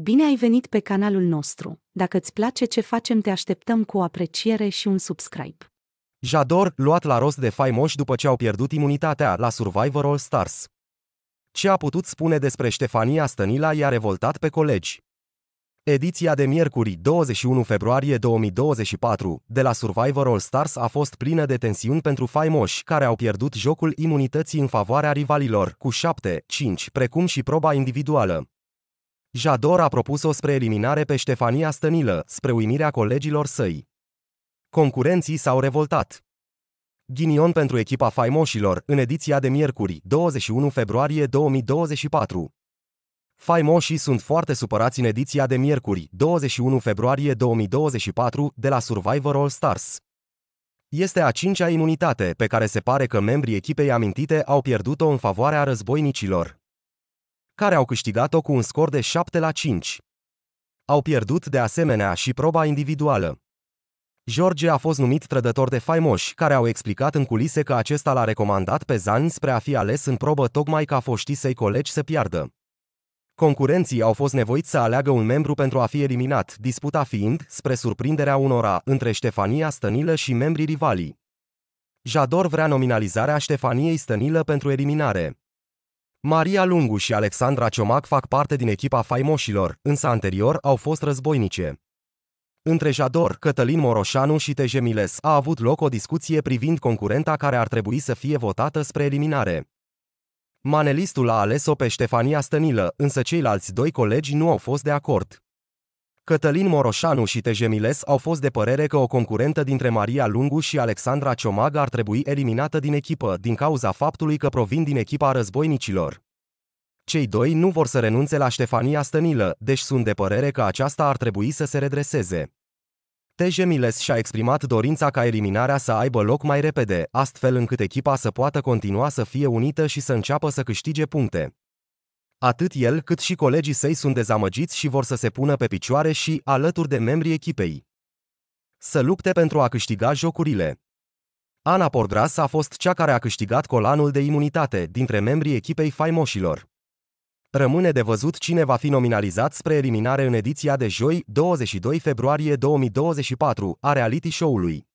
Bine ai venit pe canalul nostru. Dacă îți place ce facem, te așteptăm cu o apreciere și un subscribe. Jador, luat la rost de faimoși după ce au pierdut imunitatea la Survivor All Stars. Ce a putut spune despre Ștefania Stănila i-a revoltat pe colegi. Ediția de miercuri 21 februarie 2024 de la Survivor All Stars a fost plină de tensiuni pentru faimoși care au pierdut jocul imunității în favoarea rivalilor cu 7-5, precum și proba individuală. Jador a propus-o spre eliminare pe Ștefania Stănilă, spre uimirea colegilor săi. Concurenții s-au revoltat. Ghinion pentru echipa Faimoșilor, în ediția de miercuri, 21 februarie 2024. Faimoșii sunt foarte supărați în ediția de miercuri, 21 februarie 2024, de la Survivor All Stars. Este a cincea imunitate pe care se pare că membrii echipei amintite au pierdut-o în favoarea războinicilor care au câștigat-o cu un scor de 7 la 5. Au pierdut de asemenea și proba individuală. George a fost numit trădător de faimoși, care au explicat în culise că acesta l-a recomandat pe Zan spre a fi ales în probă tocmai ca foștii săi colegi să piardă. Concurenții au fost nevoiți să aleagă un membru pentru a fi eliminat, disputa fiind, spre surprinderea unora, între Ștefania Stănilă și membrii rivalii. Jador vrea nominalizarea Ștefaniei Stănilă pentru eliminare. Maria Lungu și Alexandra Ciomac fac parte din echipa faimoșilor, însă anterior au fost războinice. Între Jador, Cătălin Moroșanu și Tejemiles a avut loc o discuție privind concurenta care ar trebui să fie votată spre eliminare. Manelistul a ales-o pe Ștefania Stănilă, însă ceilalți doi colegi nu au fost de acord. Cătălin Moroșanu și Tejemiles au fost de părere că o concurentă dintre Maria Lungu și Alexandra Ciomag ar trebui eliminată din echipă din cauza faptului că provin din echipa războinicilor. Cei doi nu vor să renunțe la Ștefania Stănilă, deci sunt de părere că aceasta ar trebui să se redreseze. Tejemiles și-a exprimat dorința ca eliminarea să aibă loc mai repede, astfel încât echipa să poată continua să fie unită și să înceapă să câștige puncte. Atât el cât și colegii săi sunt dezamăgiți și vor să se pună pe picioare și, alături de membrii echipei, să lupte pentru a câștiga jocurile. Ana Pordras a fost cea care a câștigat colanul de imunitate dintre membrii echipei faimoșilor. Rămâne de văzut cine va fi nominalizat spre eliminare în ediția de joi, 22 februarie 2024, a reality show-ului.